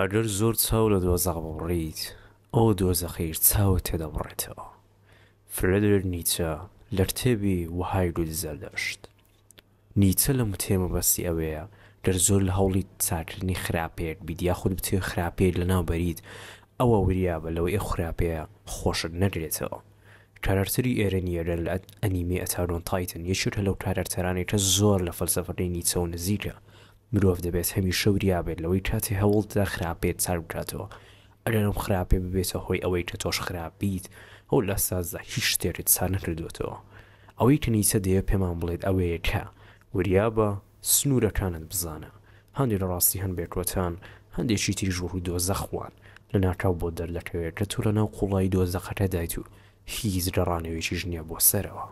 ئەگەر زۆر چاو لە دۆزەق بڕیت ئەو دۆزەخیر چاوە تێدەبڕێتەوە فرەدر نیچە لە کتێبی وهای گولزەردەشت نیچە لە متێمە بەستی ئەوەیە دەر زۆر لە هەوڵی چاکردنی خراپێت بیدیا خودت بتێ خراپێت لە ناوبەریت ئەوە وریا بە لەوەی خراپەیە خۆشت نەدرێتەوە کارەرتری ئێرەنیە لە ئەنیمی ئەتارۆن تایتن یەشت هە لەو کارەرتەرانی کە زۆر لە فەلسەفەکەی نیچە و نزیکە مرۆڤ دەبێت هەمی شەوریا بێت لەوەی کاتی هەوڵدا خراپێت سار بکاتەوە ئەلەم خراپێ ببێتە هۆی ئەوەی کە تۆش خراپیت ئەو لە سازدا هیچ شتێکت سا نەکردوێتەوە ئەوەی کنیسە دەیە پێمان بڵێت ئەوەیە کە وریا بە سنوورەکانت بزانە هەندی لە ڕاستی هەند بێکوەتان هەندێکی تری ژوور و دۆزەخوان لە ناکاو بۆ دەردەکەوێت کە تو لە ناو قوڵی دۆزەخەکە دایت و هیچ ڕانەوێکی ژنیە بۆ سەرەوە